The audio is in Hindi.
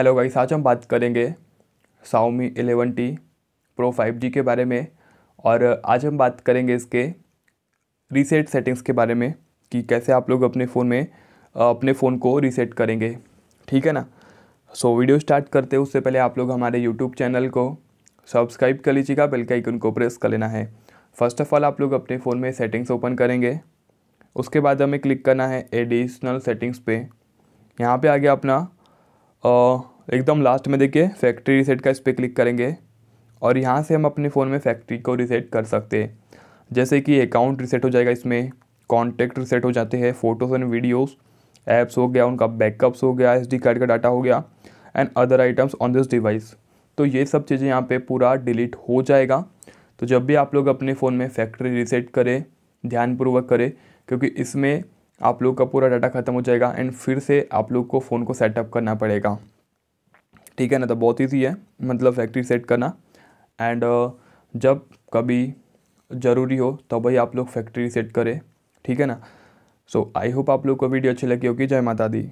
हेलो गाइस आज हम बात करेंगे Xiaomi eleven T pro five G के बारे में और आज हम बात करेंगे इसके रीसेट सेटिंग्स के बारे में कि कैसे आप लोग अपने फ़ोन में अपने फ़ोन को रीसेट करेंगे ठीक है ना सो so, वीडियो स्टार्ट करते उससे पहले आप लोग हमारे यूट्यूब चैनल को सब्सक्राइब कर लीजिएगा बेल का आइकन को प्रेस कर लेना है फर्स्ट ऑफ़ ऑल आप लोग अपने फ़ोन में सेटिंग्स ओपन करेंगे उसके बाद हमें क्लिक करना है एडिशनल सेटिंग्स पे यहाँ पे आ गया अपना एकदम लास्ट में देखिए फैक्ट्री रीसेट का इस पर क्लिक करेंगे और यहाँ से हम अपने फ़ोन में फैक्ट्री को रीसेट कर सकते हैं जैसे कि अकाउंट रीसेट हो जाएगा इसमें कॉन्टैक्ट रीसेट हो जाते हैं फ़ोटोज़ एंड वीडियोज़ ऐप्स हो गया उनका बैकअप्स हो गया एस कार्ड का डाटा हो गया and other items on this device तो ये सब चीज़ें यहाँ पे पूरा डिलीट हो जाएगा तो जब भी आप लोग अपने फ़ोन में फैक्ट्री रीसेट करें ध्यानपूर्वक करें क्योंकि इसमें आप लोग का पूरा डाटा ख़त्म हो जाएगा एंड फिर से आप लोग को फ़ोन को सेटअप करना पड़ेगा ठीक है ना तो बहुत ईजी है मतलब फैक्ट्री सेट करना एंड uh, जब कभी ज़रूरी हो तो भाई आप लोग फैक्ट्री सेट करें ठीक है ना सो आई होप आप लोग को वीडियो अच्छी लगी होगी जय माता दी